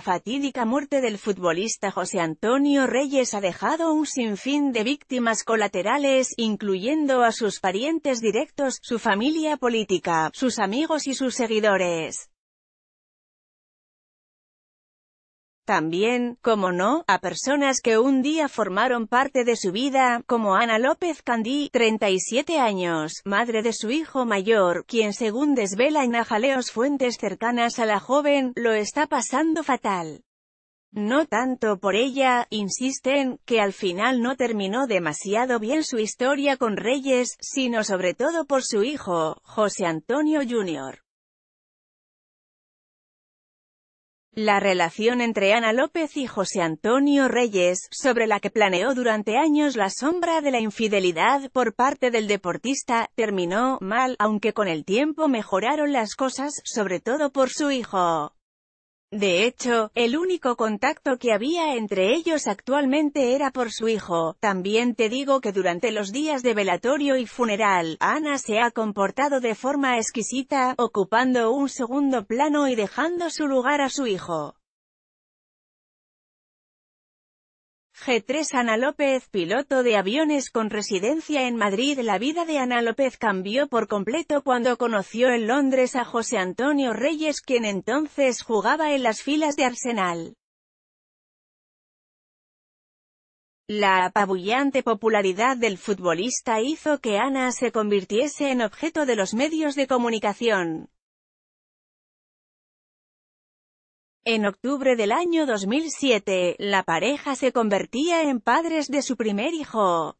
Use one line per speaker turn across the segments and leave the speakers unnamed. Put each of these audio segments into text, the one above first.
La fatídica muerte del futbolista José Antonio Reyes ha dejado un sinfín de víctimas colaterales, incluyendo a sus parientes directos, su familia política, sus amigos y sus seguidores. También, como no, a personas que un día formaron parte de su vida, como Ana López Candí, 37 años, madre de su hijo mayor, quien según desvela en ajaleos fuentes cercanas a la joven, lo está pasando fatal. No tanto por ella, insisten, que al final no terminó demasiado bien su historia con Reyes, sino sobre todo por su hijo, José Antonio Jr. La relación entre Ana López y José Antonio Reyes, sobre la que planeó durante años la sombra de la infidelidad por parte del deportista, terminó mal, aunque con el tiempo mejoraron las cosas, sobre todo por su hijo. De hecho, el único contacto que había entre ellos actualmente era por su hijo. También te digo que durante los días de velatorio y funeral, Ana se ha comportado de forma exquisita, ocupando un segundo plano y dejando su lugar a su hijo. 3 Ana López Piloto de aviones con residencia en Madrid La vida de Ana López cambió por completo cuando conoció en Londres a José Antonio Reyes quien entonces jugaba en las filas de Arsenal. La apabullante popularidad del futbolista hizo que Ana se convirtiese en objeto de los medios de comunicación. En octubre del año 2007, la pareja se convertía en padres de su primer hijo.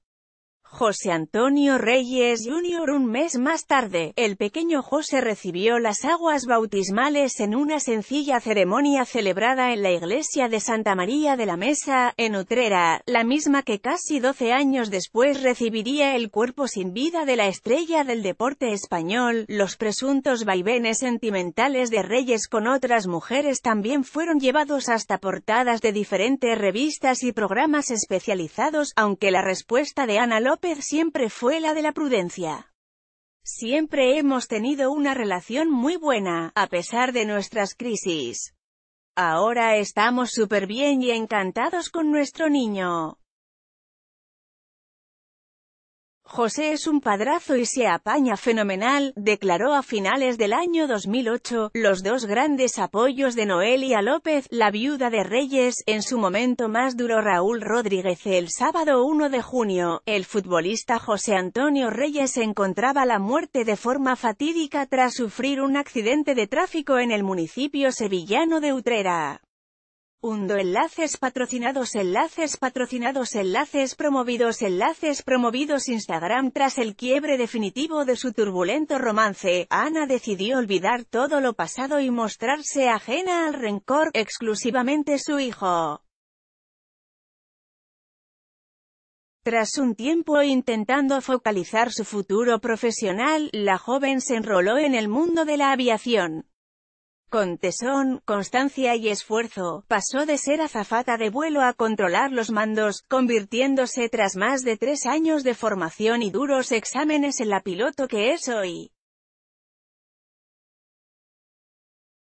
José Antonio Reyes Jr. Un mes más tarde, el pequeño José recibió las aguas bautismales en una sencilla ceremonia celebrada en la iglesia de Santa María de la Mesa, en Utrera, la misma que casi 12 años después recibiría el cuerpo sin vida de la estrella del deporte español. Los presuntos vaivenes sentimentales de Reyes con otras mujeres también fueron llevados hasta portadas de diferentes revistas y programas especializados, aunque la respuesta de Ana López siempre fue la de la prudencia. Siempre hemos tenido una relación muy buena, a pesar de nuestras crisis. Ahora estamos súper bien y encantados con nuestro niño. José es un padrazo y se apaña fenomenal, declaró a finales del año 2008, los dos grandes apoyos de Noelia López, la viuda de Reyes, en su momento más duro Raúl Rodríguez el sábado 1 de junio, el futbolista José Antonio Reyes encontraba la muerte de forma fatídica tras sufrir un accidente de tráfico en el municipio sevillano de Utrera. Undo enlaces patrocinados enlaces patrocinados enlaces promovidos enlaces promovidos Instagram tras el quiebre definitivo de su turbulento romance, Ana decidió olvidar todo lo pasado y mostrarse ajena al rencor, exclusivamente su hijo. Tras un tiempo intentando focalizar su futuro profesional, la joven se enroló en el mundo de la aviación. Con tesón, constancia y esfuerzo, pasó de ser azafata de vuelo a controlar los mandos, convirtiéndose tras más de tres años de formación y duros exámenes en la piloto que es hoy.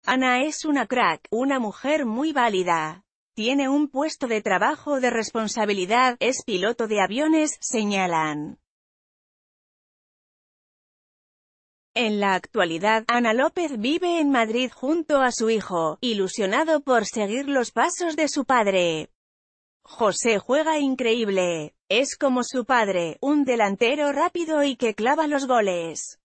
Ana es una crack, una mujer muy válida. Tiene un puesto de trabajo de responsabilidad, es piloto de aviones, señalan. En la actualidad, Ana López vive en Madrid junto a su hijo, ilusionado por seguir los pasos de su padre. José juega increíble. Es como su padre, un delantero rápido y que clava los goles.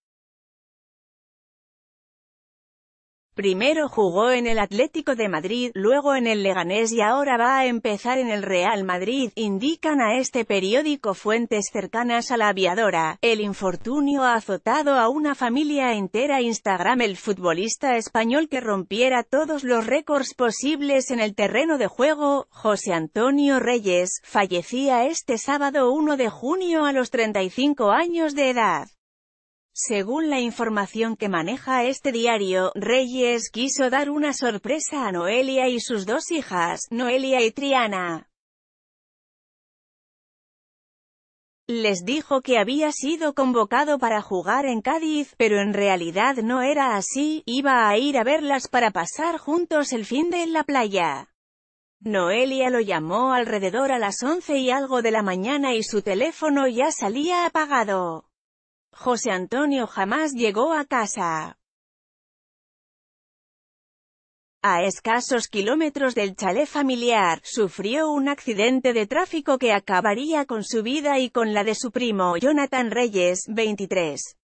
Primero jugó en el Atlético de Madrid, luego en el Leganés y ahora va a empezar en el Real Madrid, indican a este periódico fuentes cercanas a la aviadora. El infortunio ha azotado a una familia entera Instagram el futbolista español que rompiera todos los récords posibles en el terreno de juego, José Antonio Reyes, fallecía este sábado 1 de junio a los 35 años de edad. Según la información que maneja este diario, Reyes quiso dar una sorpresa a Noelia y sus dos hijas, Noelia y Triana. Les dijo que había sido convocado para jugar en Cádiz, pero en realidad no era así, iba a ir a verlas para pasar juntos el fin de en la playa. Noelia lo llamó alrededor a las once y algo de la mañana y su teléfono ya salía apagado. José Antonio jamás llegó a casa. A escasos kilómetros del chalet familiar, sufrió un accidente de tráfico que acabaría con su vida y con la de su primo, Jonathan Reyes, 23.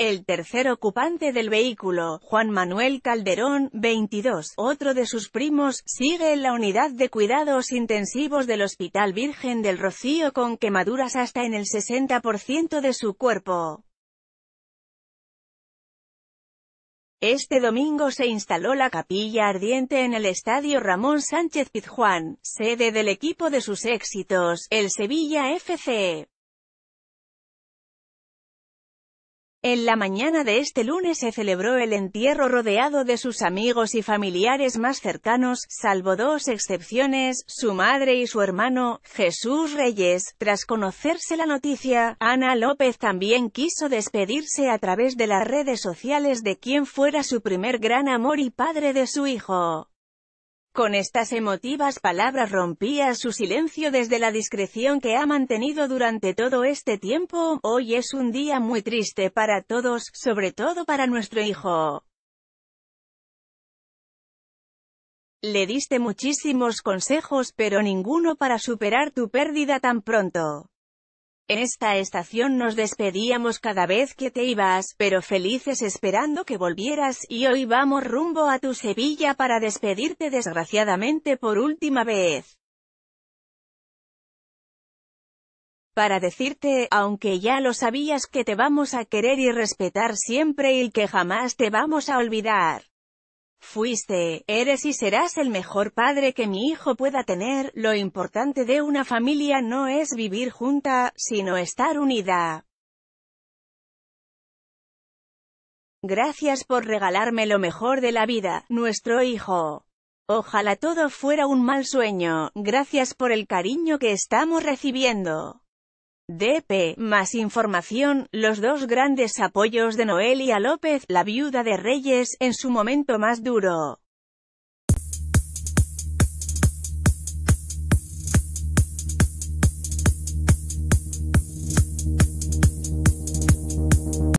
El tercer ocupante del vehículo, Juan Manuel Calderón, 22, otro de sus primos, sigue en la unidad de cuidados intensivos del Hospital Virgen del Rocío con quemaduras hasta en el 60% de su cuerpo. Este domingo se instaló la capilla ardiente en el Estadio Ramón Sánchez Pizjuán, sede del equipo de sus éxitos, el Sevilla FC. En la mañana de este lunes se celebró el entierro rodeado de sus amigos y familiares más cercanos, salvo dos excepciones, su madre y su hermano, Jesús Reyes. Tras conocerse la noticia, Ana López también quiso despedirse a través de las redes sociales de quien fuera su primer gran amor y padre de su hijo. Con estas emotivas palabras rompía su silencio desde la discreción que ha mantenido durante todo este tiempo, hoy es un día muy triste para todos, sobre todo para nuestro hijo. Le diste muchísimos consejos pero ninguno para superar tu pérdida tan pronto. En esta estación nos despedíamos cada vez que te ibas, pero felices esperando que volvieras, y hoy vamos rumbo a tu Sevilla para despedirte desgraciadamente por última vez. Para decirte, aunque ya lo sabías que te vamos a querer y respetar siempre y que jamás te vamos a olvidar. Fuiste, eres y serás el mejor padre que mi hijo pueda tener, lo importante de una familia no es vivir junta, sino estar unida. Gracias por regalarme lo mejor de la vida, nuestro hijo. Ojalá todo fuera un mal sueño, gracias por el cariño que estamos recibiendo. DP. Más información, los dos grandes apoyos de Noelia López, la viuda de Reyes, en su momento más duro.